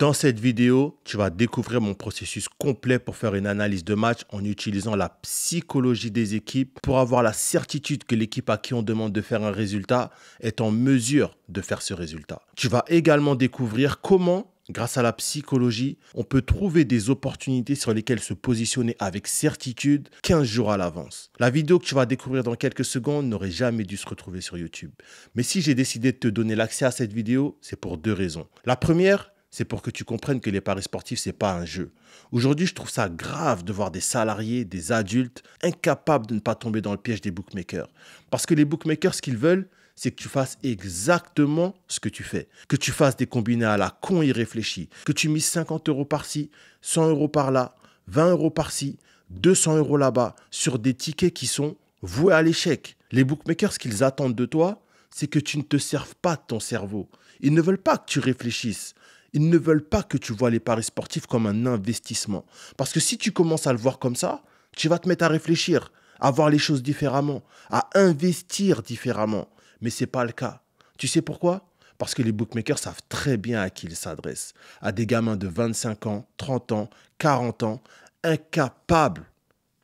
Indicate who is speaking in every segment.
Speaker 1: Dans cette vidéo, tu vas découvrir mon processus complet pour faire une analyse de match en utilisant la psychologie des équipes pour avoir la certitude que l'équipe à qui on demande de faire un résultat est en mesure de faire ce résultat. Tu vas également découvrir comment grâce à la psychologie, on peut trouver des opportunités sur lesquelles se positionner avec certitude 15 jours à l'avance. La vidéo que tu vas découvrir dans quelques secondes n'aurait jamais dû se retrouver sur YouTube. Mais si j'ai décidé de te donner l'accès à cette vidéo, c'est pour deux raisons. La première, c'est pour que tu comprennes que les paris sportifs, c'est pas un jeu. Aujourd'hui, je trouve ça grave de voir des salariés, des adultes, incapables de ne pas tomber dans le piège des bookmakers. Parce que les bookmakers, ce qu'ils veulent, c'est que tu fasses exactement ce que tu fais. Que tu fasses des combinés à la con irréfléchie. Que tu mises 50 euros par-ci, 100 euros par-là, 20 euros par-ci, 200 euros là-bas, sur des tickets qui sont voués à l'échec. Les bookmakers, ce qu'ils attendent de toi, c'est que tu ne te serves pas de ton cerveau. Ils ne veulent pas que tu réfléchisses. Ils ne veulent pas que tu vois les paris sportifs comme un investissement. Parce que si tu commences à le voir comme ça, tu vas te mettre à réfléchir, à voir les choses différemment, à investir différemment. Mais ce n'est pas le cas. Tu sais pourquoi Parce que les bookmakers savent très bien à qui ils s'adressent. À des gamins de 25 ans, 30 ans, 40 ans, incapables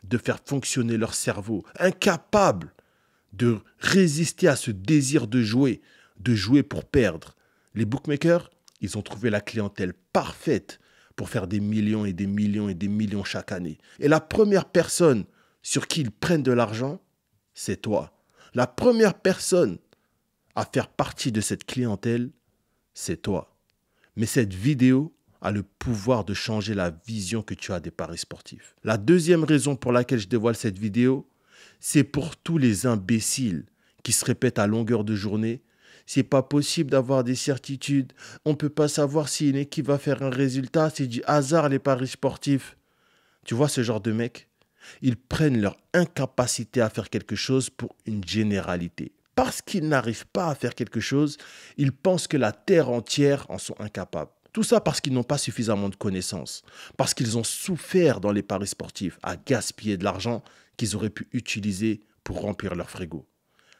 Speaker 1: de faire fonctionner leur cerveau, incapables de résister à ce désir de jouer, de jouer pour perdre. Les bookmakers, ils ont trouvé la clientèle parfaite pour faire des millions et des millions et des millions chaque année. Et la première personne sur qui ils prennent de l'argent, c'est toi. La première personne à faire partie de cette clientèle, c'est toi. Mais cette vidéo a le pouvoir de changer la vision que tu as des paris sportifs. La deuxième raison pour laquelle je dévoile cette vidéo, c'est pour tous les imbéciles qui se répètent à longueur de journée c'est pas possible d'avoir des certitudes. On peut pas savoir si une équipe va faire un résultat. C'est du hasard, les paris sportifs. Tu vois ce genre de mecs Ils prennent leur incapacité à faire quelque chose pour une généralité. Parce qu'ils n'arrivent pas à faire quelque chose, ils pensent que la terre entière en sont incapables. Tout ça parce qu'ils n'ont pas suffisamment de connaissances, parce qu'ils ont souffert dans les paris sportifs à gaspiller de l'argent qu'ils auraient pu utiliser pour remplir leur frigo.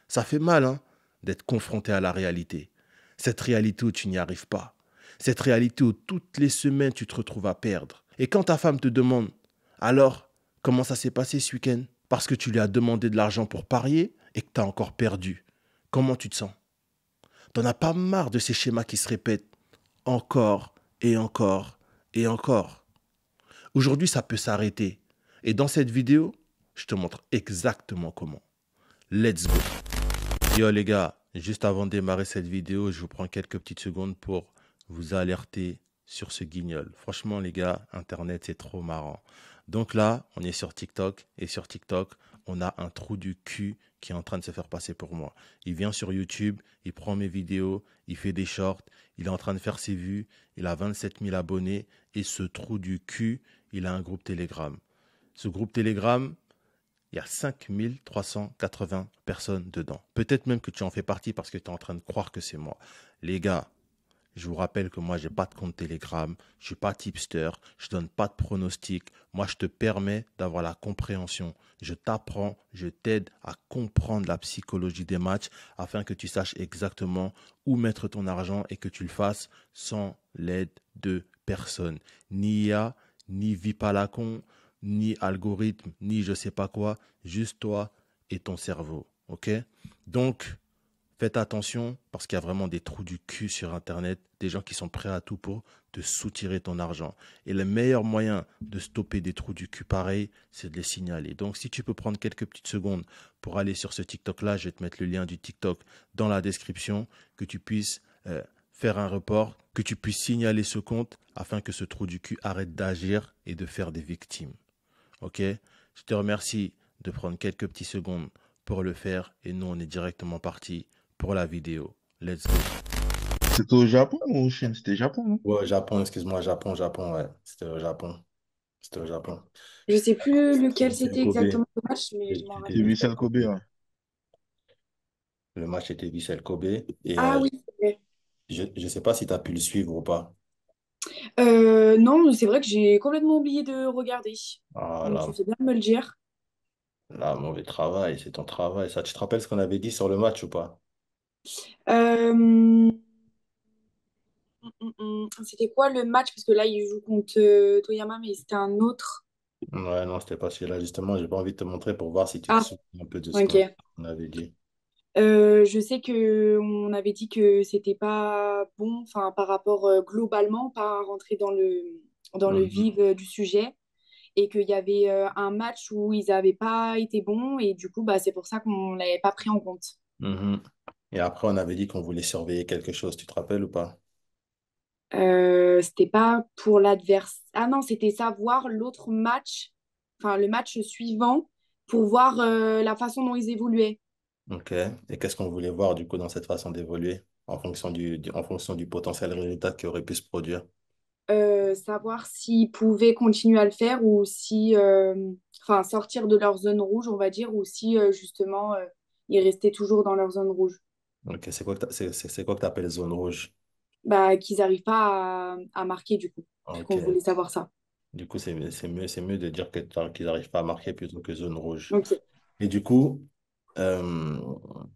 Speaker 1: Ça fait mal, hein d'être confronté à la réalité. Cette réalité où tu n'y arrives pas. Cette réalité où toutes les semaines tu te retrouves à perdre. Et quand ta femme te demande, alors, comment ça s'est passé ce week-end Parce que tu lui as demandé de l'argent pour parier et que tu as encore perdu. Comment tu te sens T'en as pas marre de ces schémas qui se répètent encore et encore et encore. Aujourd'hui, ça peut s'arrêter. Et dans cette vidéo, je te montre exactement comment. Let's go Yo les gars, juste avant de démarrer cette vidéo, je vous prends quelques petites secondes pour vous alerter sur ce guignol. Franchement les gars, Internet c'est trop marrant. Donc là, on est sur TikTok et sur TikTok, on a un trou du cul qui est en train de se faire passer pour moi. Il vient sur YouTube, il prend mes vidéos, il fait des shorts, il est en train de faire ses vues, il a 27 000 abonnés et ce trou du cul, il a un groupe Telegram. Ce groupe Telegram, il y a 5380 personnes dedans. Peut-être même que tu en fais partie parce que tu es en train de croire que c'est moi. Les gars, je vous rappelle que moi, n'ai pas de compte Telegram, je suis pas tipster, je donne pas de pronostic. Moi, je te permets d'avoir la compréhension. Je t'apprends, je t'aide à comprendre la psychologie des matchs afin que tu saches exactement où mettre ton argent et que tu le fasses sans l'aide de personne. Ni IA, ni Vipalacon, ni algorithme, ni je sais pas quoi, juste toi et ton cerveau. OK Donc faites attention parce qu'il y a vraiment des trous du cul sur internet, des gens qui sont prêts à tout pour te soutirer ton argent. Et le meilleur moyen de stopper des trous du cul pareil, c'est de les signaler. Donc si tu peux prendre quelques petites secondes pour aller sur ce TikTok là, je vais te mettre le lien du TikTok dans la description que tu puisses euh, faire un report, que tu puisses signaler ce compte afin que ce trou du cul arrête d'agir et de faire des victimes. Ok Je te remercie de prendre quelques petites secondes pour le faire et nous, on est directement parti pour la vidéo. Let's go. C'était au Japon ou au Chine C'était Japon, Ouais, Japon, excuse-moi, Japon, Japon, ouais. C'était au Japon. C'était au Japon.
Speaker 2: Je sais plus lequel c'était exactement le match, mais je m'en rappelle. C'était
Speaker 1: Michel Kobe, Le match était Michel Kobe. Et, ah euh, oui, c'était Je ne sais pas si tu as pu le suivre ou pas.
Speaker 2: Euh, non, c'est vrai que j'ai complètement oublié de regarder. Ah, Donc, bien me le dire.
Speaker 1: là, mauvais travail, c'est ton travail. Ça, tu te rappelles ce qu'on avait dit sur le match ou pas? Euh, hum,
Speaker 2: hum, hum. C'était quoi le match? Parce que là, il joue contre euh, Toyama, mais c'était un autre.
Speaker 1: Ouais, non, c'était pas celui-là, justement. J'ai pas envie de te montrer pour voir si tu te ah. souviens un peu de ce qu'on avait dit.
Speaker 2: Euh, je sais que on avait dit que c'était pas bon, enfin par rapport euh, globalement, pas rentrer dans le dans le mhm. vif euh, du sujet, et qu'il y avait un match où ils n'avaient pas été bons, et du coup bah c'est pour ça qu'on l'avait pas pris en compte.
Speaker 1: Mhm. Et après on avait dit qu'on voulait surveiller quelque chose, tu te rappelles ou pas C'était
Speaker 2: pas pour l'adversaire. Ah non, c'était savoir l'autre match, enfin le match suivant pour voir la façon dont ils évoluaient.
Speaker 1: Ok. Et qu'est-ce qu'on voulait voir du coup dans cette façon d'évoluer en fonction du, en fonction du potentiel résultat qui aurait pu se produire?
Speaker 2: Euh, savoir s'ils pouvaient continuer à le faire ou si, euh, enfin, sortir de leur zone rouge, on va dire, ou si euh, justement ils restaient toujours dans leur zone rouge.
Speaker 1: Ok, c'est quoi que c'est quoi que tu appelles zone rouge?
Speaker 2: Bah, qu'ils n'arrivent pas à, marquer du coup, vu qu'on voulait savoir ça.
Speaker 1: Du coup, c'est c'est mieux, mieux de dire qu'ils n'arrivent pas à marquer plutôt que zone rouge. Ok. Et du coup, euh,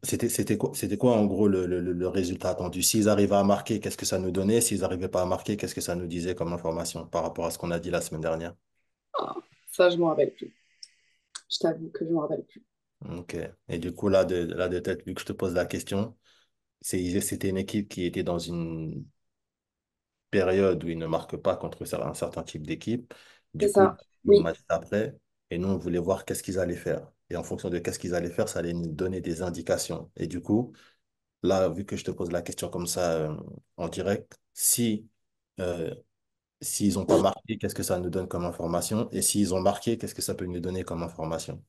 Speaker 1: c'était, quoi, c'était quoi en gros le, résultat attendu S'ils arrivaient à marquer, qu'est-ce que ça nous donnait S'ils n'arrivaient pas à marquer, qu'est-ce que ça nous disait comme information par rapport à ce qu'on a dit la semaine dernière ah,
Speaker 2: Ça, je m'en rappelle plus. Je t'avoue que je m'en rappelle plus.
Speaker 1: Ok. Et du coup, là de, là, tête, vu que je te pose la question, c'est, c'était une équipe qui était dans une période où ils ne marquent pas contre un certain type d'équipe. c'est ça. après, et nous, on voulait voir qu'est-ce qu'ils allaient faire. Et en fonction de qu'est-ce qu'ils allaient faire, ça allait nous donner des indications. Et du coup, là, vu que je te pose la question comme ça euh, en direct, si euh, s'ils n'ont pas marqué, qu'est-ce que ça nous donne comme information? Et s'ils ont marqué, qu'est-ce que ça peut nous donner comme information?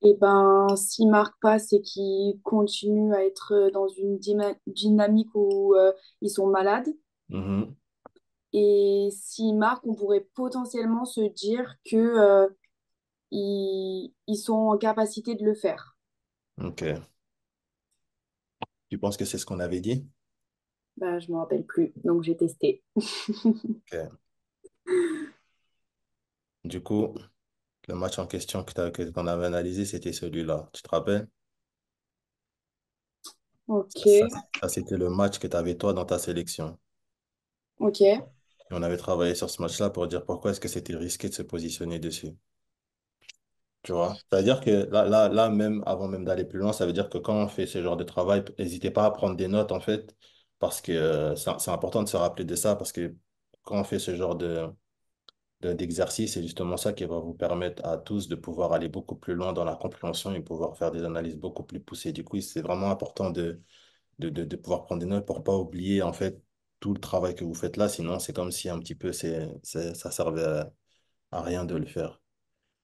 Speaker 2: Et eh ben, s'ils marquent pas, c'est qu'ils continuent à être euh, dans une dynamique où ils sont malades. Mm-hmm. Et s'ils marquent, on pourrait potentiellement se dire que ils, sont en capacité de le faire.
Speaker 1: Ok. Tu penses que c'est ce qu'on avait dit?
Speaker 2: Bah, je ne me rappelle plus, donc j'ai testé.
Speaker 3: Ok.
Speaker 1: Du coup, le match en question que qu'on avait analysé, c'était celui-là. Tu te rappelles? Ok, ça, c'était le match que tu avais toi dans ta sélection. ok. Et on avait travaillé sur ce match-là pour dire pourquoi est-ce que c'était risqué de se positionner dessus. Tu vois, c'est-à-dire que là, là, là, même avant même d'aller plus loin, ça veut dire que quand on fait ce genre de travail, n'hésitez pas à prendre des notes en fait, parce que euh, c'est important de se rappeler de ça, parce que quand on fait ce genre de, d'exercice, c'est justement ça qui va vous permettre à tous de pouvoir aller beaucoup plus loin dans la compréhension et pouvoir faire des analyses beaucoup plus poussées. Du coup, c'est vraiment important de, de, pouvoir prendre des notes pour pas oublier en fait tout le travail que vous faites là, sinon c'est comme si un petit peu c'est, c'est- ça servait à rien de le faire.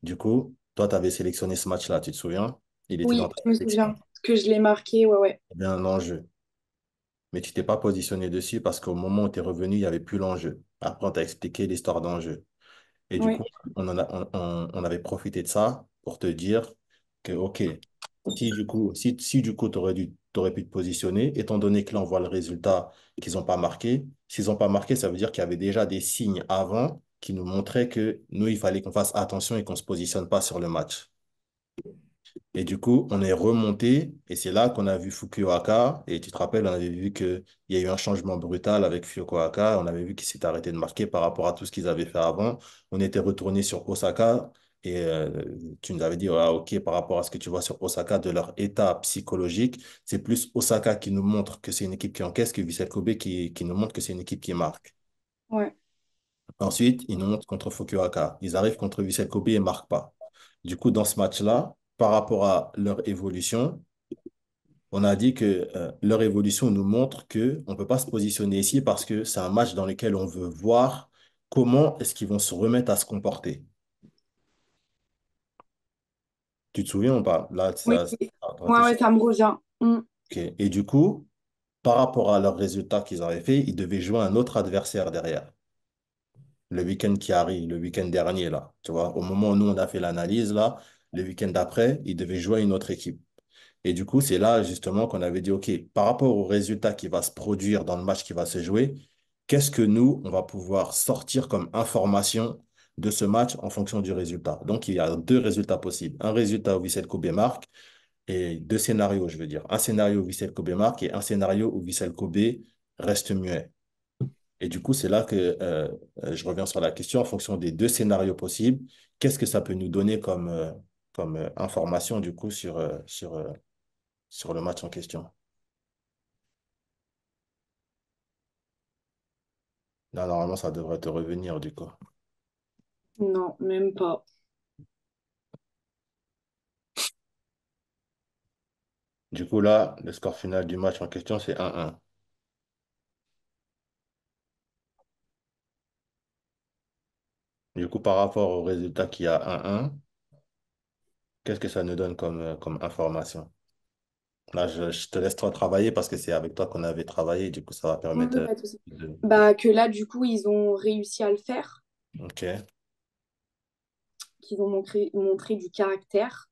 Speaker 1: Du coup, toi, tu avais sélectionné ce match-là, tu te souviens Il était Oui,
Speaker 2: je me souviens que je l'ai marqué, ouais, ouais.
Speaker 1: Eh il y avait un enjeu. Mais tu t'es pas positionné dessus parce qu'au moment où tu es revenu, il n'y avait plus l'enjeu. Après, on t'a expliqué l'histoire d'enjeu. Et du coup, on, avait profité de ça pour te dire que, OK, si du coup, si, coup, tu aurais dû, pu te positionner, étant donné que là, on voit le résultat qu'ils n'ont pas marqué. S'ils n'ont pas marqué, ça veut dire qu'il y avait déjà des signes avant qui nous montrait que nous, il fallait qu'on fasse attention et qu'on ne se positionne pas sur le match. Et du coup, on est remonté et c'est là qu'on a vu Fukuoka. Et tu te rappelles, on avait vu qu'il y a eu un changement brutal avec Fukuoka. On avait vu qu'il s'est arrêté de marquer par rapport à tout ce qu'ils avaient fait avant. On était retourné sur Osaka et euh, tu nous avais dit, ah, OK, par rapport à ce que tu vois sur Osaka, de leur état psychologique, c'est plus Osaka qui nous montre que c'est une équipe qui encaisse que Vissel Kobe qui, qui nous montre que c'est une équipe qui marque. Ouais. Ensuite, ils nous montent contre Fukuoka. Ils arrivent contre Vissel Kobe et marquent pas. Du coup, dans ce match-là, par rapport à leur évolution, on a dit que euh, leur évolution nous montre que on peut pas se positionner ici parce que c'est un match dans lequel on veut voir comment est-ce qu'ils vont se remettre à se comporter. Tu te souviens ou pas Là, oui, ça,
Speaker 2: me mm.
Speaker 1: Et du coup, par rapport à leurs résultats qu'ils avaient fait, ils devaient jouer un autre adversaire derrière le week-end qui arrive, le week-end dernier, là. Tu vois, au moment où nous, on a fait l'analyse, là, le week-end d'après, il devait jouer une autre équipe. Et du coup, c'est là, justement, qu'on avait dit, OK, par rapport au résultat qui va se produire dans le match qui va se jouer, qu'est-ce que nous, on va pouvoir sortir comme information de ce match en fonction du résultat. Donc, il y a deux résultats possibles. Un résultat où Vissel Kobe marque et deux scénarios, je veux dire. Un scénario où Vissel Kobe marque et un scénario où Vissel Kobe reste muet. Et du coup, c'est là que euh, euh, je reviens sur la question, en fonction des deux scénarios possibles, qu'est-ce que ça peut nous donner comme, euh, comme information du coup sur, sur, sur le match en question Là, normalement, ça devrait te revenir du coup.
Speaker 2: Non, même pas.
Speaker 1: Du coup, là, le score final du match en question, c'est 1-1. Du coup, par rapport au résultat qu'il y a 1-1, qu'est-ce que ça nous donne comme, euh, comme information? Là, je, te laisse toi travailler parce que c'est avec toi qu'on avait travaillé, du coup, ça va permettre euh,
Speaker 2: Bah, que là, du coup, ils ont réussi à le faire, Ok, qu'ils ont montré, du caractère,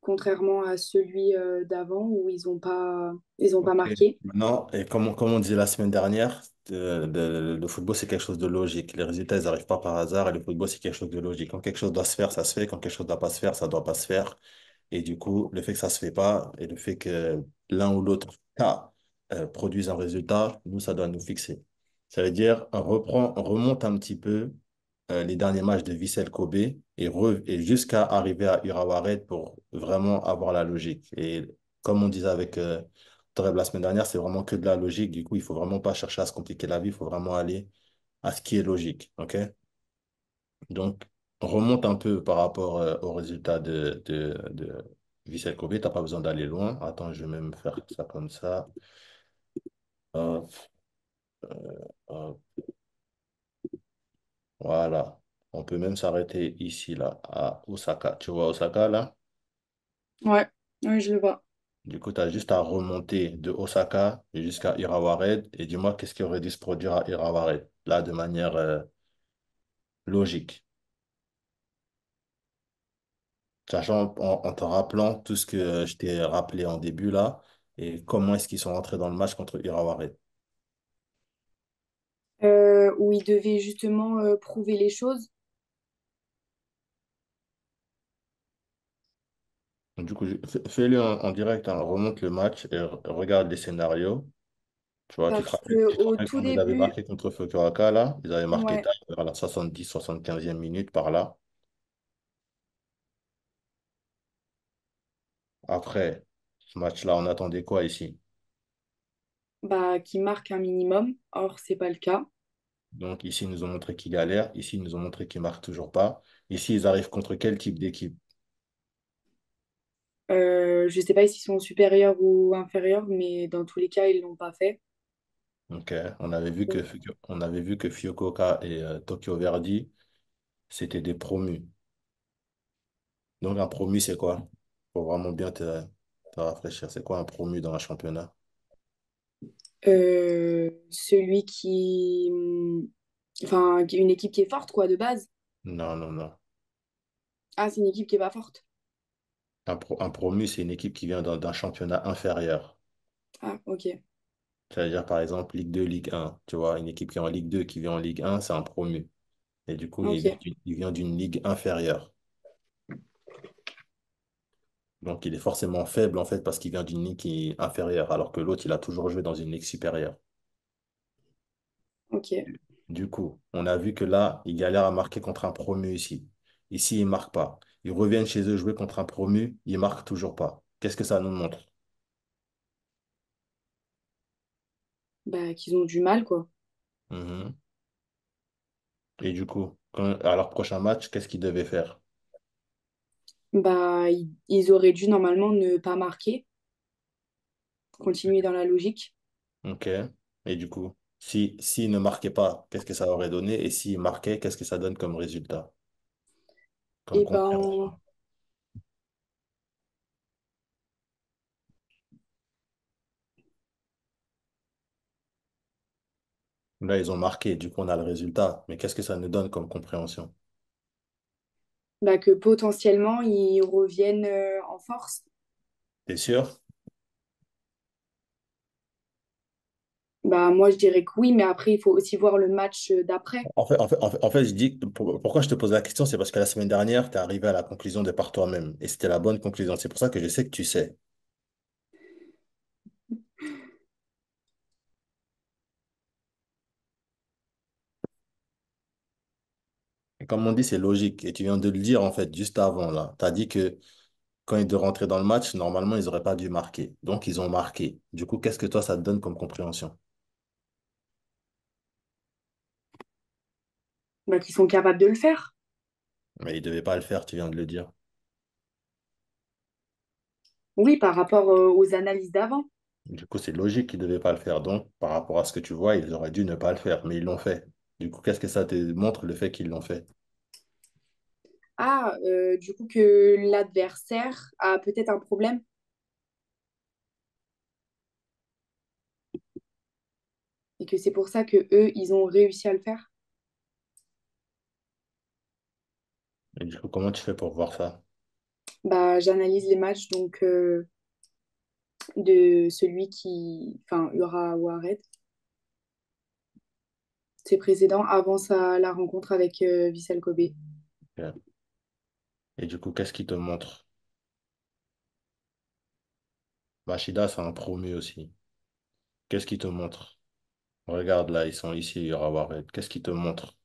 Speaker 2: contrairement à celui euh, d'avant où ils n'ont pas, ils pas marqué.
Speaker 1: Non, et comme, comme on disait la semaine dernière, le, football, c'est quelque chose de logique. Les résultats, ils n'arrivent pas par hasard et le football, c'est quelque chose de logique. Quand quelque chose doit se faire, ça se fait. Quand quelque chose ne doit pas se faire, ça ne doit pas se faire. Et du coup, le fait que ça ne se fait pas et le fait que l'un ou l'autre cas euh, produise un résultat, nous, ça doit nous fixer. Ça veut dire, on, reprend, remonte un petit peu euh, les derniers matchs de Vissel Kobe et, et jusqu'à arriver à Urawa Red pour vraiment avoir la logique. Et comme on disait avec euh, Trêve la semaine dernière, c'est vraiment que de la logique. Du coup, il faut vraiment pas chercher à se compliquer la vie. Il faut vraiment aller à ce qui est logique. OK? Donc, remonte un peu par rapport euh, au résultat de, de, de Tu n'as pas besoin d'aller loin. Attends, je vais même faire ça comme ça. Euh, voilà. On peut même s'arrêter ici, là, à Osaka. Tu vois Osaka, là?
Speaker 2: Ouais, oui, je le vois.
Speaker 1: Du coup, tu as juste à remonter de Osaka jusqu'à Irawared. Et dis-moi, qu'est-ce qui aurait dû se produire à Irawared? Là, de manière euh, logique. Sachant, en, te rappelant tout ce que je t'ai rappelé en début là, et comment est-ce qu'ils sont rentrés dans le match contre Irawared.
Speaker 2: Euh, où ils devaient justement euh, prouver les choses.
Speaker 1: Du coup, fais-le en, direct, hein. remonte le match et regarde les scénarios. Tu vois, tu
Speaker 2: Parce ils avaient marqué
Speaker 1: contre Fukuoka, là, ils avaient marqué la 70-75e minute par là. Après, ce match-là, on attendait quoi ici?
Speaker 2: bah, qui marque un minimum. Or, c'est pas le cas.
Speaker 1: Donc ici, ils nous ont montré qu'ils galèrent. Ici, ils nous ont montré qu'ils ne marquent toujours pas. Ici, ils arrivent contre quel type d'équipe?
Speaker 2: Euh, je ne sais pas s'ils sont supérieurs ou inférieurs, mais dans tous les cas, ils ne l'ont pas fait.
Speaker 1: Ok, on avait vu que, on avait vu que Fukuoka et euh, Tokyo Verdi, c'était des promus. Donc, un promu, c'est quoi? faut vraiment bien te, rafraîchir, c'est quoi un promu dans un championnat?
Speaker 2: Euh, celui qui. Enfin, une équipe qui est forte, quoi, de base.
Speaker 1: Non, non, non.
Speaker 2: Ah, c'est une équipe qui n'est pas forte.
Speaker 1: Un, promu, c'est une équipe qui vient d'un championnat inférieur. Ah, ok. C'est-à-dire, par exemple, Ligue 2, Ligue 1. Tu vois, une équipe qui est en Ligue 2, qui vient en Ligue 1, c'est un promu. Et du coup, il, vient d'une ligue inférieure. Donc, il est forcément faible, en fait, parce qu'il vient d'une ligue inférieure, alors que l'autre, il a toujours joué dans une ligue supérieure. Ok. Du coup, on a vu que là, il galère à marquer contre un promu ici. Ici, il ne marque pas. Ils reviennent chez eux jouer contre un promu, ils marquent toujours pas. Qu'est-ce que ça nous montre
Speaker 2: bah, qu'ils ont du mal, quoi.
Speaker 1: Mhm. Et du coup, à leur prochain match, qu'est-ce qu'ils devaient faire?
Speaker 2: Bah, ils, auraient dû normalement ne pas marquer, continuer dans la logique.
Speaker 1: Ok. Et du coup, si s'ils ne marquaient pas, qu'est-ce que ça aurait donné? Et s'ils marquaient, qu'est-ce que ça donne comme résultat? Eh ben, Là, ils ont marqué, du coup, on a le résultat. Mais qu'est-ce que ça nous donne comme compréhension?
Speaker 2: Bah, que potentiellement, ils reviennent euh, en force. T'es sûr? Bah, moi, je dirais que oui, mais après, il faut aussi voir le match euh, d'après.
Speaker 1: En fait, je dis, pourquoi je te pose la question, c'est parce que la semaine dernière, tu es arrivé à la conclusion de par toi-même. Et c'était la bonne conclusion. C'est pour ça que je sais que tu sais. comme on dit, c'est logique. Et tu viens de le dire, en fait, juste avant, là. Tu as dit que quand ils devaient rentrer dans le match, normalement, ils n'auraient pas dû marquer. Donc, ils ont marqué. Du coup, qu'est-ce que toi, ça te donne comme compréhension?
Speaker 2: Bah, qu'ils qui sont capables de le faire.
Speaker 1: Mais ils ne devaient pas le faire, tu viens de le dire.
Speaker 2: Oui, par rapport euh, aux analyses d'avant.
Speaker 1: Du coup, c'est logique qu'ils ne devaient pas le faire. Donc, par rapport à ce que tu vois, ils auraient dû ne pas le faire, mais ils l'ont fait. Du coup, qu'est-ce que ça te montre le fait qu'ils l'ont fait
Speaker 2: Ah, euh, du coup, que l'adversaire a peut-être un problème et que c'est pour ça que eux, ils ont réussi à le faire
Speaker 1: Et du coup, comment tu fais pour voir ça?
Speaker 2: Bah, j'analyse les matchs donc euh, de celui qui, enfin, Ura Wared, ses précédents, avant sa, la rencontre avec euh, Vissal Kobe.
Speaker 1: Et du coup, qu'est-ce qu'il te montre? Machida, c'est un promu aussi. Qu'est-ce qu'il te montre? Regarde là, ils sont ici, Ura Wared. Qu'est-ce qu'il te montre?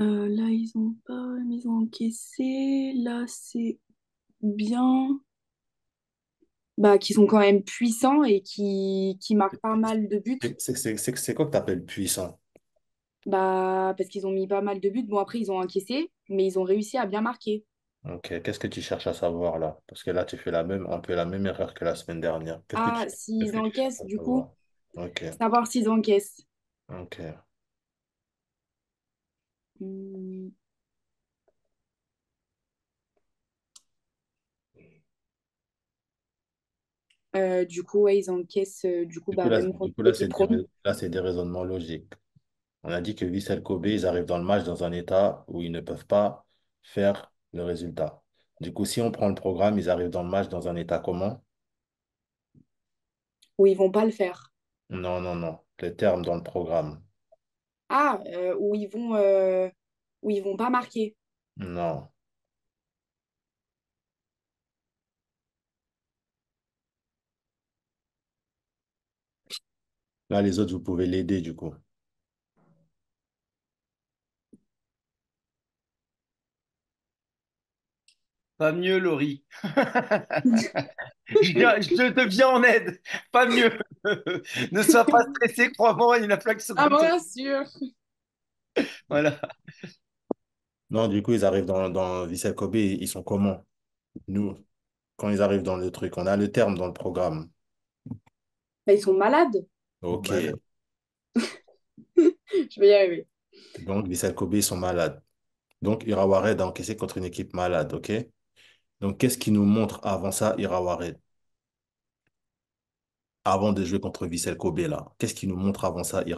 Speaker 2: Euh, là, ils ont pas, ils ont encaissé. Là, c'est bien. Bah, qui sont quand même puissants et qui, qui marquent pas mal de
Speaker 1: buts. C'est quoi que tu appelles puissant?
Speaker 2: Bah, parce qu'ils ont mis pas mal de buts. Bon, après, ils ont encaissé, mais ils ont réussi à bien marquer.
Speaker 1: Ok, qu'est-ce que tu cherches à savoir là? Parce que là, tu fais la même, un peu la même erreur que la semaine dernière. Ah,
Speaker 2: s'ils encaissent, du coup,
Speaker 1: Ok, savoir
Speaker 2: s'ils encaissent. ok. Euh, du coup, ils encaissent. Euh, du coup, là,
Speaker 1: c'est des, raisonnements logiques. On a dit que Vissel Kobe, ils arrivent dans le match dans un état où ils ne peuvent pas faire le résultat. Du coup, si on prend le programme, ils arrivent dans le match dans un état comment?
Speaker 2: Où ils vont pas le faire.
Speaker 1: Non, non, non. les termes dans le programme.
Speaker 2: Ah, euh, où ils vont où ils vont pas marquer.
Speaker 1: Non. Là, les autres, vous pouvez l'aider du coup.
Speaker 3: Pas mieux, Laurie. je, te viens en aide. Pas mieux. ne sois pas stressé, crois-moi, il y en a plein qui sont. Ah, bien
Speaker 2: sûr. voilà.
Speaker 1: Non, du coup, ils arrivent dans, Vissel Kobe, ils sont comment? Nous, quand ils arrivent dans le truc, on a le terme dans le programme.
Speaker 2: Bah, ils sont malades.
Speaker 1: Ok.
Speaker 2: Je vais y arriver.
Speaker 1: Donc, Vissel Kobe, ils sont malades. Donc, Irawared a encaissé contre une équipe malade, ok? Donc, qu'est-ce qui nous montre avant ça, Irawared? Avant de jouer contre Vissel Kobe, là. Qu'est-ce qui nous montre avant ça, Qu'ils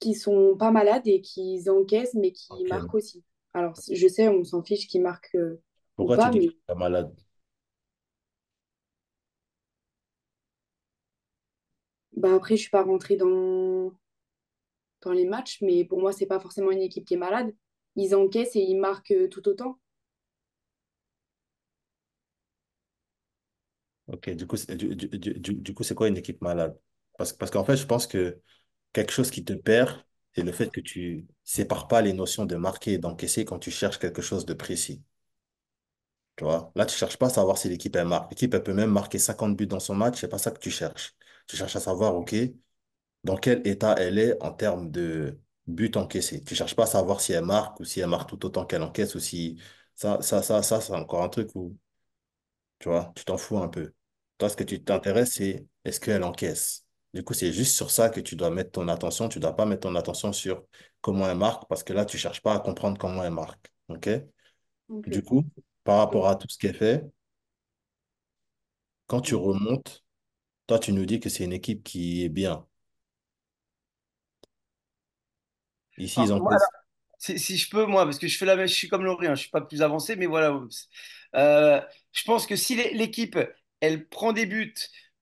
Speaker 2: Qui sont pas malades et qu'ils encaissent, mais qui marquent aussi. Alors, je sais, on s'en fiche qui marque euh,
Speaker 1: Pourquoi tu es malade?
Speaker 2: Bah après, je suis pas rentrée dans, dans les matchs, mais pour moi, c'est pas forcément une équipe qui est malade. Ils encaissent et ils marquent euh, tout autant.
Speaker 1: Ok, du coup, c'est- du coup, c'est quoi une équipe malade? Parce, parce qu'en fait, je pense que quelque chose qui te perd, c'est le fait que tu sépares pas les notions de marquer et d'encaisser quand tu cherches quelque chose de précis. Tu vois, là, tu cherches pas à savoir si l'équipe elle marque. L'équipe, elle peut même marquer 50 buts dans son match, c'est pas ça que tu cherches. Tu cherches à savoir, OK, dans quel état elle est en termes de buts encaissés. Tu cherches pas à savoir si elle marque ou si elle marque tout autant qu'elle encaisse ou si ça, ça, ça, ça, c'est encore un truc où, tu vois, tu t'en fous un peu. Toi, ce que tu t'intéresses, c'est est-ce qu'elle encaisse? Du coup, c'est juste sur ça que tu dois mettre ton attention. Tu ne dois pas mettre ton attention sur comment elle marque parce que là, tu ne cherches pas à comprendre comment elle marque. OK? Du coup, par rapport à tout ce qui est fait, quand tu remontes, toi, tu nous dis que c'est une équipe qui est bien. Ici, ils ah, ont.
Speaker 3: Si, si, je peux, moi, parce que je fais la même, je suis comme Laurien, je ne suis pas plus avancé, mais voilà. Euh, je pense que si l'équipe, elle prend des buts,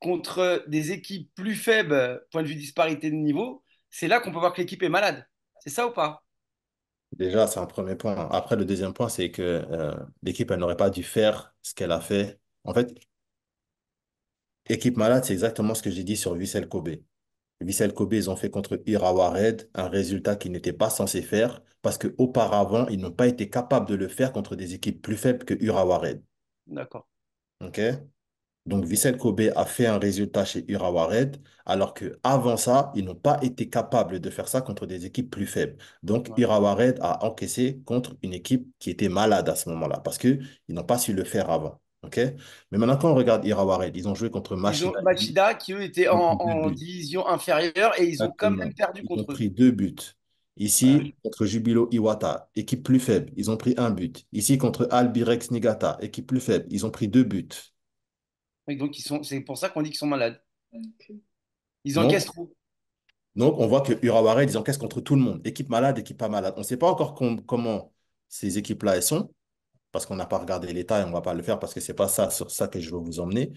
Speaker 3: contre des équipes plus faibles, point de vue disparité de niveau, c'est là qu'on peut voir que l'équipe est malade. C'est ça ou pas
Speaker 1: Déjà, c'est un premier point. Après, le deuxième point, c'est que euh, l'équipe, elle n'aurait pas dû faire ce qu'elle a fait. En fait, équipe malade, c'est exactement ce que j'ai dit sur Vissel Kobe. Vissel Kobe, ils ont fait contre Urawared Red un résultat qu'ils n'étaient pas censés faire parce qu'auparavant, ils n'ont pas été capables de le faire contre des équipes plus faibles que Urawared. Red. D'accord. OK donc, Vissel Kobe a fait un résultat chez Red, alors qu'avant ça, ils n'ont pas été capables de faire ça contre des équipes plus faibles. Donc, ouais. a encaissé contre une équipe qui était malade à ce moment-là, parce qu'ils n'ont pas su le faire avant. Ok Mais maintenant, quand on regarde Irawared, ils ont joué contre Machida.
Speaker 3: Machida, qui eux étaient en, division inférieure, et ils ont
Speaker 1: quand même perdu contre eux. Ils ont pris deux buts. Ici, contre Jubilo Iwata, équipe plus faible, ils ont pris un but. Ici, contre Albirex Nigata, équipe plus faible, ils ont pris deux buts
Speaker 3: donc, ils sont, c'est pour ça qu'on dit qu'ils sont malades. Ils encaissent trop.
Speaker 1: Donc, on voit que Urawaré, ils encaissent contre tout le monde. Équipe malade, équipe pas malade. On ne sait pas encore comment ces équipes-là elles sont, parce qu'on n'a pas regardé l'état et on ne va pas le faire parce que ce n'est pas ça, sur ça que je veux vous emmener.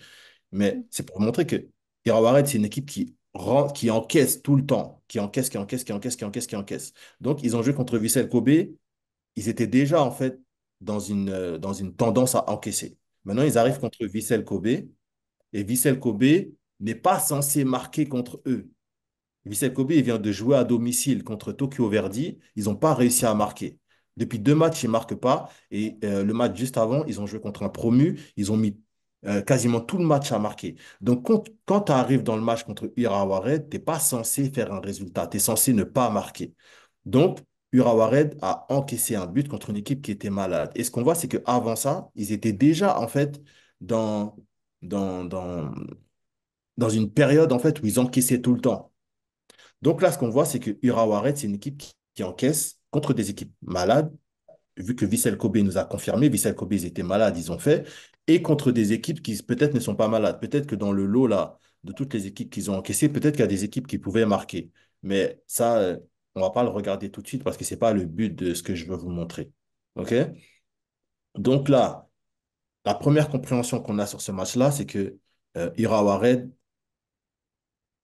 Speaker 1: Mais mm. c'est pour montrer que Urawaré, c'est une équipe qui, qui encaisse tout le temps, qui encaisse, qui encaisse, qui encaisse, qui encaisse, qui encaisse. Donc, ils ont joué contre Vissel Kobe. Ils étaient déjà, en fait, dans une, euh, dans une tendance à encaisser. Maintenant, ils arrivent contre Vissel Kobe et Vissel Kobe n'est pas censé marquer contre eux. Vissel Kobe il vient de jouer à domicile contre Tokyo Verdi. Ils n'ont pas réussi à marquer. Depuis deux matchs, ils ne marquent pas. Et euh, le match juste avant, ils ont joué contre un promu. Ils ont mis euh, quasiment tout le match à marquer. Donc, quand, tu arrives dans le match contre Urawared, tu n'es pas censé faire un résultat. Tu es censé ne pas marquer. Donc, Urawared a encaissé un but contre une équipe qui était malade. Et ce qu'on voit, c'est qu'avant ça, ils étaient déjà, en fait, dans dans, dans, une période en fait où ils encaissaient tout le temps. Donc là, ce qu'on voit, c'est que Urawaret, c'est une équipe qui, encaisse contre des équipes malades, vu que Vissel Kobe nous a confirmé, Vissel Kobe, ils étaient malades, ils ont fait, et contre des équipes qui peut-être ne sont pas malades. Peut-être que dans le lot là, de toutes les équipes qu'ils ont encaissées, peut-être qu'il y a des équipes qui pouvaient marquer. Mais ça, euh, on ne va pas le regarder tout de suite parce que ce n'est pas le but de ce que je veux vous montrer. OK Donc là, la première compréhension qu'on a sur ce match-là, c'est que euh,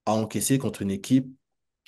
Speaker 1: a encaissé contre une équipe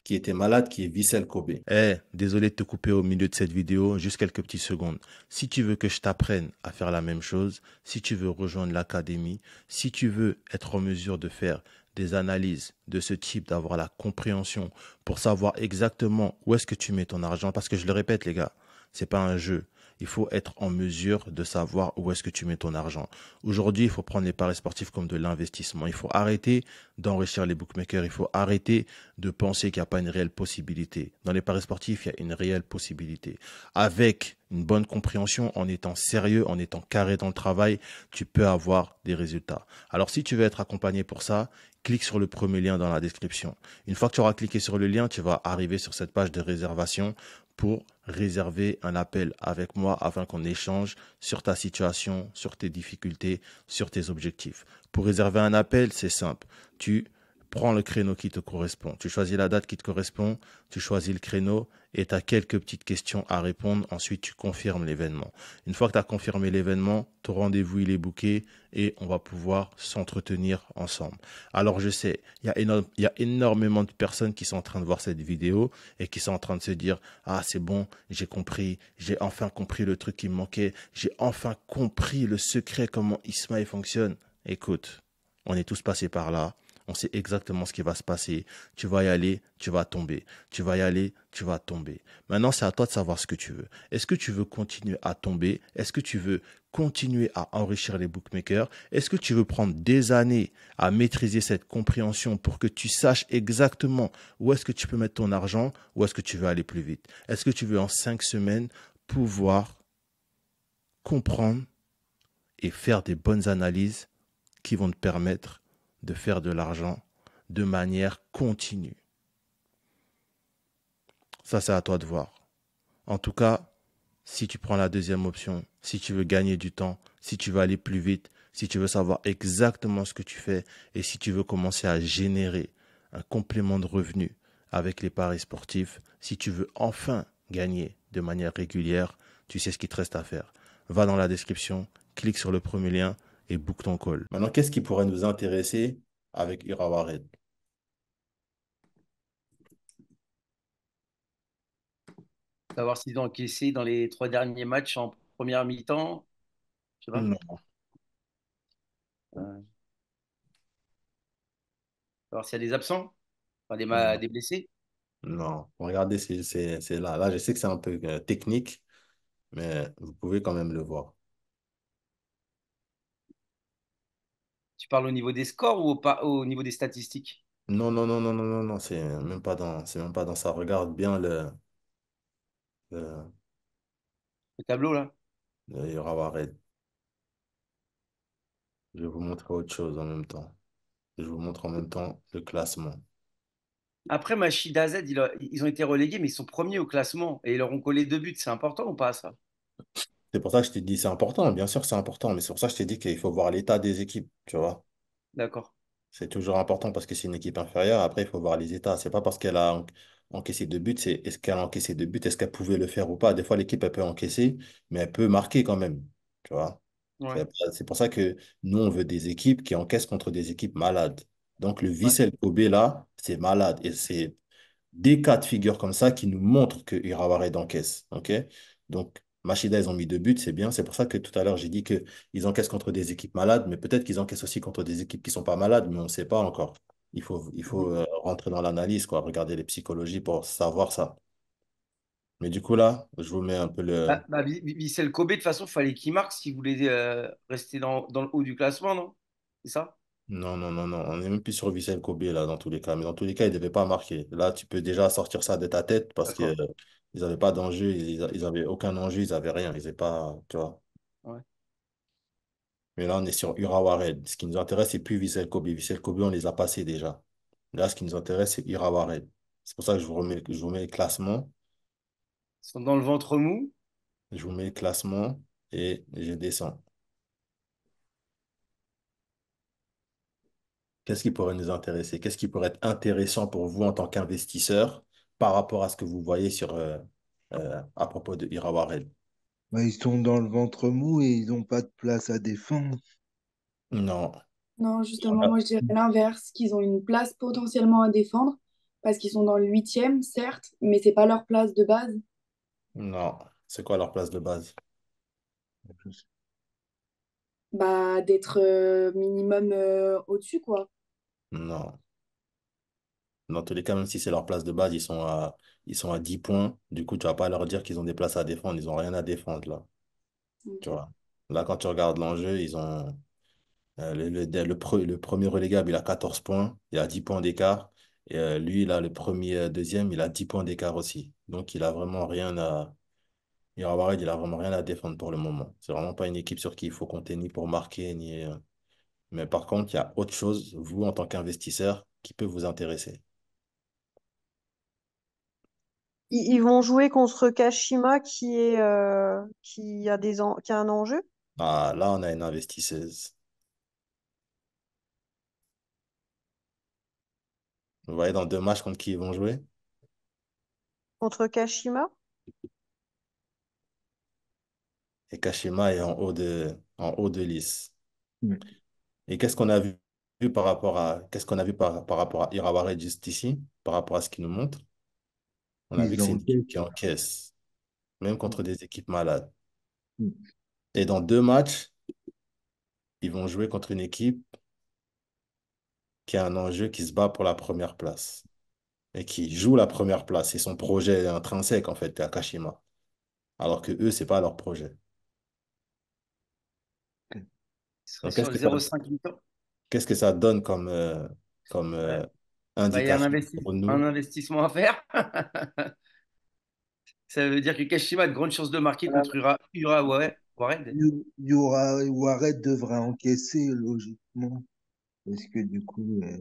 Speaker 1: qui était malade, qui est Vissel Kobe. Eh, désolé de te couper au milieu de cette vidéo, juste quelques petites secondes. Si tu veux que je t'apprenne à faire la même chose, si tu veux rejoindre l'académie, si tu veux être en mesure de faire des analyses de ce type, d'avoir la compréhension pour savoir exactement où est-ce que tu mets ton argent, parce que je le répète les gars, c'est pas un jeu, il faut être en mesure de savoir où est-ce que tu mets ton argent. Aujourd'hui, il faut prendre les paris sportifs comme de l'investissement. Il faut arrêter d'enrichir les bookmakers. Il faut arrêter de penser qu'il n'y a pas une réelle possibilité. Dans les paris sportifs, il y a une réelle possibilité. Avec une bonne compréhension, en étant sérieux, en étant carré dans le travail, tu peux avoir des résultats. Alors si tu veux être accompagné pour ça, clique sur le premier lien dans la description. Une fois que tu auras cliqué sur le lien, tu vas arriver sur cette page de réservation pour réserver un appel avec moi afin qu'on échange sur ta situation, sur tes difficultés, sur tes objectifs. Pour réserver un appel, c'est simple. Tu prends le créneau qui te correspond. Tu choisis la date qui te correspond, tu choisis le créneau et tu as quelques petites questions à répondre. Ensuite, tu confirmes l'événement. Une fois que tu as confirmé l'événement, ton rendez-vous, il est booké et on va pouvoir s'entretenir ensemble. Alors, je sais, il y, y, a énormément de personnes qui sont en train de voir cette vidéo et qui sont en train de se dire, ah, c'est bon, j'ai compris, j'ai enfin compris le truc qui me manquait, j'ai enfin compris le secret, comment Ismail fonctionne. Écoute, on est tous passés par là on sait exactement ce qui va se passer. Tu vas y aller, tu vas tomber. Tu vas y aller, tu vas tomber. Maintenant, c'est à toi de savoir ce que tu veux. Est-ce que tu veux continuer à tomber Est-ce que tu veux continuer à enrichir les bookmakers Est-ce que tu veux prendre des années à maîtriser cette compréhension pour que tu saches exactement où est-ce que tu peux mettre ton argent Où est-ce que tu veux aller plus vite Est-ce que tu veux en cinq semaines pouvoir comprendre et faire des bonnes analyses qui vont te permettre de faire de l'argent de manière continue. Ça, c'est à toi de voir. En tout cas, si tu prends la deuxième option, si tu veux gagner du temps, si tu veux aller plus vite, si tu veux savoir exactement ce que tu fais et si tu veux commencer à générer un complément de revenus avec les paris sportifs, si tu veux enfin gagner de manière régulière, tu sais ce qu'il te reste à faire. Va dans la description, clique sur le premier lien, et boucle ton call. Maintenant, qu'est-ce qui pourrait nous intéresser avec Irawared
Speaker 3: Savoir s'ils ont encaissé dans les trois derniers matchs en première mi-temps. Je sais pas. Non. Euh, savoir s'il y a des absents, des, blessés.
Speaker 1: Non, regardez, c'est là. Là, je sais que c'est un peu euh, technique, mais vous pouvez quand même le voir.
Speaker 3: Tu parles au niveau des scores ou au, niveau des statistiques
Speaker 1: Non, non, non, non, non, non, non, c'est même pas dans, c'est même pas dans ça. Regarde bien le, le, tableau là. Il y aura Je vais vous montrer autre chose en même temps. Je vous montre en même temps le classement.
Speaker 3: Après, Machida Z, ils ont été relégués, mais ils sont premiers au classement et ils leur ont collé deux buts. C'est important ou pas ça
Speaker 1: c'est pour ça que je t'ai dit, c'est important, bien sûr, c'est important, mais c'est pour ça que je t'ai dit qu'il faut voir l'état des équipes, tu vois. D'accord. C'est toujours important parce que c'est une équipe inférieure. Après, il faut voir les états. C'est pas parce qu'elle a encaissé deux buts, c'est est-ce qu'elle a encaissé deux buts, est-ce qu'elle pouvait le faire ou pas. Des fois, l'équipe, elle peut encaisser, mais elle peut marquer quand même, tu vois. C'est pour ça que nous, on veut des équipes qui encaissent contre des équipes malades. Donc, le Vissel Kobe, là, c'est malade. Et c'est des cas de figure comme ça qui nous montrent que est encaisse. ok Donc, Machida, ils ont mis deux buts, c'est bien. C'est pour ça que tout à l'heure, j'ai dit qu'ils encaissent contre des équipes malades, mais peut-être qu'ils encaissent aussi contre des équipes qui ne sont pas malades, mais on ne sait pas encore. Il faut, il faut mm. euh, rentrer dans l'analyse, quoi, regarder les psychologies pour savoir ça. Mais du coup, là, je vous mets un peu le. Kobe, bah,
Speaker 3: bah, de toute façon, fallait qu'il marque s'il voulait euh, rester dans, le haut du classement, non C'est ça
Speaker 1: Non, non, non, non. On n'est même plus sur Vissel Kobe, là, dans tous les cas. Mais dans tous les cas, il ne devait pas marquer. Là, tu peux déjà sortir ça de ta tête parce que ils n'avaient pas d'enjeu, ils n'avaient aucun enjeu, ils n'avaient rien, ils n'avaient pas, tu vois. Mais là, on est sur Urawared. Ce qui nous intéresse, c'est plus Vissel Kobe. on les a passés déjà. Là, ce qui nous intéresse, c'est Urawared. C'est pour ça que je vous remets, je vous mets le classement. Ils sont dans le ventre mou. Je vous mets le classement et je descends. Qu'est-ce qui pourrait nous intéresser Qu'est-ce qui pourrait être intéressant pour vous en tant qu'investisseur par rapport à ce que vous voyez sur, euh, euh, à propos de Irawarel bah, Ils sont dans le ventre mou et ils n'ont pas de place à défendre. Non.
Speaker 2: Non, justement, ah. moi je dirais l'inverse, qu'ils ont une place potentiellement à défendre parce qu'ils sont dans le huitième, certes, mais c'est pas leur place de base.
Speaker 1: Non. C'est quoi leur place de base
Speaker 2: Bah, d'être euh, minimum au-dessus, quoi.
Speaker 1: Non. Dans tous les cas, même si c'est leur place de base, ils sont à, ils sont à 10 points. Du coup, tu ne vas pas leur dire qu'ils ont des places à défendre. Ils n'ont rien à défendre là. Tu vois. Là, quand tu regardes l'enjeu, ils ont. Euh, le, premier relégable, il a 14 points. Il a 10 points d'écart. Et euh, lui, là, le premier euh, deuxième, il a 10 points d'écart aussi. Donc, il a vraiment rien à. il a vraiment rien à défendre pour le moment. C'est vraiment pas une équipe sur qui il faut compter ni pour marquer, ni. Mais par contre, il y a autre chose, vous, en tant qu'investisseur, qui peut vous intéresser.
Speaker 2: Ils, vont jouer contre Kashima qui, est, euh, qui, a des qui a un enjeu.
Speaker 1: Ah, là, on a une investisseuse. Vous voyez dans deux matchs contre qui ils vont jouer?
Speaker 2: Contre Kashima.
Speaker 1: Et Kashima est en haut de, en haut de liste. Mm. Et qu'est-ce qu'on a vu, par rapport à qu'est-ce qu'on a vu par, par rapport à Iraware juste ici, par rapport à ce qu'il nous montre? On a vu que c'est une équipe qui encaisse, même contre des équipes malades. Mm. Et dans deux matchs, ils vont jouer contre une équipe qui a un enjeu qui se bat pour la première place et qui joue la première place. C'est son projet intrinsèque, en fait, à Kashima. Alors que eux, ce n'est pas leur projet. Qu'est-ce que, ça... donne comme, euh, comme, euh, un, bah, il y a un,
Speaker 3: investissement à faire. Ça veut dire que Kashima a de grandes chances de marquer contre Ura, Ura Warred. Ura Warred devrait encaisser logiquement. Parce que du coup. Euh,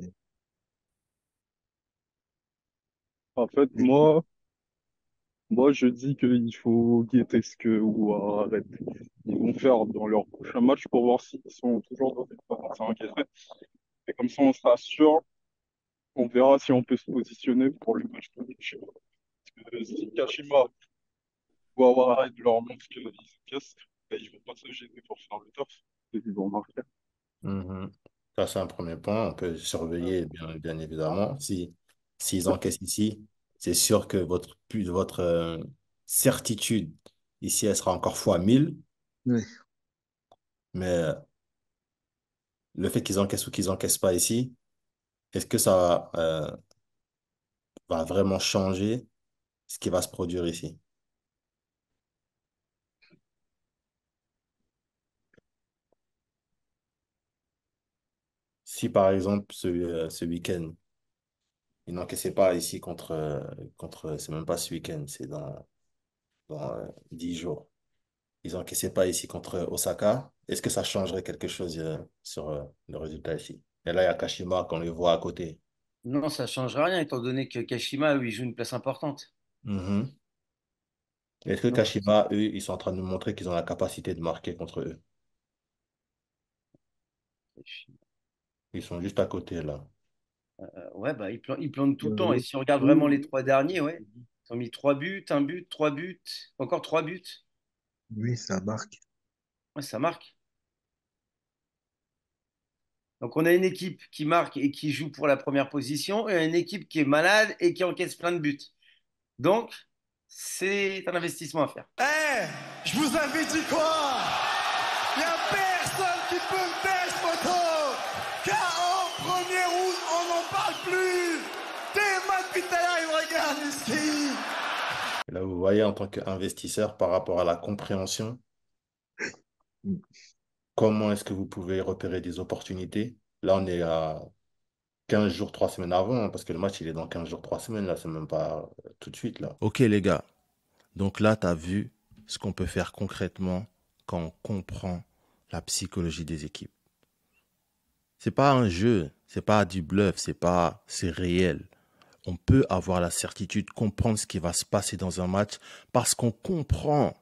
Speaker 3: en fait, moi, moi, je dis qu'il
Speaker 1: faut guetter ce que Warred ils vont faire dans leur prochain match pour voir s'ils sont toujours dans Et comme ça, on sera sûr on verra
Speaker 3: si on peut se positionner pour le match prochain. Parce que si Kashima avoir arrêt de leur montre qu'ils cassent, ben, ils vont pas se gêner pour faire le torse.
Speaker 1: ils vont marquer. Mm-hmm. Ça, c'est un premier point. On peut surveiller, bien, bien évidemment. S'ils si, si encaissent ici, c'est sûr que votre, votre euh, certitude ici, elle sera encore fois 1000. Oui. Mais euh, le fait qu'ils encaissent ou qu'ils encaissent pas ici, est-ce que ça euh, va vraiment changer ce qui va se produire ici? Si par exemple ce, euh, week-end, ils n'encaissaient pas ici contre, euh, contre c'est même pas ce week-end, c'est dans, dans 10 jours. Ils n'encaissaient pas ici contre Osaka. Est-ce que ça changerait quelque chose sur le résultat ici? Et là, il y a Kashima qu'on les voit à côté. Non, ça ne
Speaker 3: changera rien, étant donné que Kashima, eux, ils joue une place importante.
Speaker 1: Mhm. Est-ce que Kashima, eux, ils sont en train de nous montrer qu'ils ont la capacité de marquer contre eux Ils sont juste à côté, là.
Speaker 3: Euh, ouais, bah, ils, plantent tout le euh, temps. Et si on regarde vraiment les trois derniers, ouais, ils ont mis trois buts, un but, trois buts, encore trois buts. Oui, ça marque. Ouais, ça marque. Donc on a une équipe qui marque et qui joue pour la première position, et une équipe qui est malade et qui encaisse plein de buts. Donc c'est un investissement à faire. Eh, je vous avais dit quoi Il n'y a personne qui peut me faire Car en on n'en parle plus il regarde ici
Speaker 1: Là, vous voyez en tant qu'investisseur par rapport à la compréhension Comment est-ce que vous pouvez repérer des opportunités Là, on est à 15 jours, 3 semaines avant, hein, parce que le match, il est dans 15 jours, 3 semaines, là, c'est même pas euh, tout de suite, là. Ok, les gars. Donc là, tu as vu ce qu'on peut faire concrètement quand on comprend la psychologie des équipes. C'est pas un jeu, c'est pas du bluff, c'est pas, c'est réel. On peut avoir la certitude, comprendre ce qui va se passer dans un match parce qu'on comprend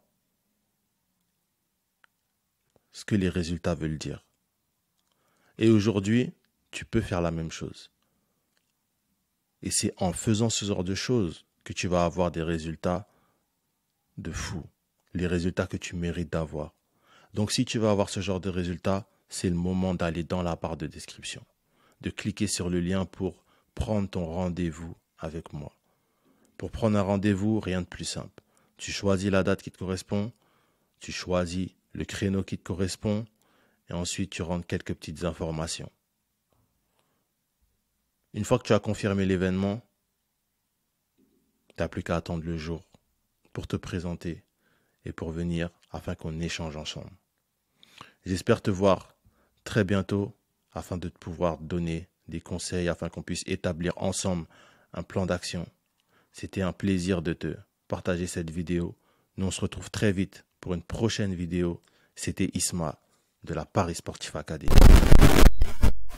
Speaker 1: ce que les résultats veulent dire. Et aujourd'hui, tu peux faire la même chose. Et c'est en faisant ce genre de choses que tu vas avoir des résultats de fou, les résultats que tu mérites d'avoir. Donc si tu veux avoir ce genre de résultats, c'est le moment d'aller dans la barre de description, de cliquer sur le lien pour prendre ton rendez-vous avec moi. Pour prendre un rendez-vous, rien de plus simple. Tu choisis la date qui te correspond, tu choisis le créneau qui te correspond, et ensuite tu rentres quelques petites informations. Une fois que tu as confirmé l'événement, tu n'as plus qu'à attendre le jour pour te présenter et pour venir afin qu'on échange ensemble. J'espère te voir très bientôt afin de te pouvoir donner des conseils, afin qu'on puisse établir ensemble un plan d'action. C'était un plaisir de te partager cette vidéo. Nous on se retrouve très vite pour une prochaine vidéo. C'était Isma de la Paris Sportif Académie.